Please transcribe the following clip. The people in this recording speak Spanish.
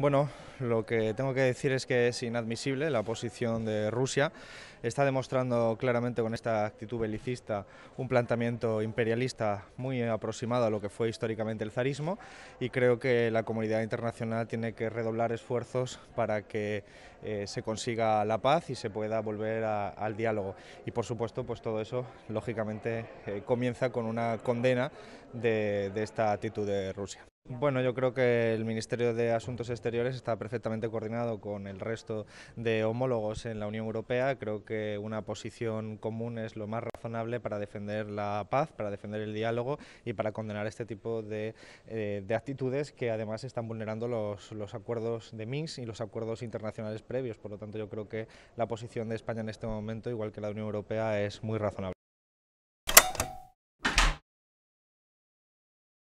Bueno, lo que tengo que decir es que es inadmisible la posición de Rusia. Está demostrando claramente con esta actitud belicista un planteamiento imperialista muy aproximado a lo que fue históricamente el zarismo y creo que la comunidad internacional tiene que redoblar esfuerzos para que eh, se consiga la paz y se pueda volver al diálogo. Y por supuesto, pues todo eso lógicamente eh, comienza con una condena de esta actitud de Rusia. Bueno, yo creo que el Ministerio de Asuntos Exteriores está perfectamente coordinado con el resto de homólogos en la Unión Europea. Creo que una posición común es lo más razonable para defender la paz, para defender el diálogo y para condenar este tipo de, eh, actitudes que además están vulnerando los, los acuerdos de Minsk y los acuerdos internacionales previos. Por lo tanto, yo creo que la posición de España en este momento, igual que la Unión Europea, es muy razonable.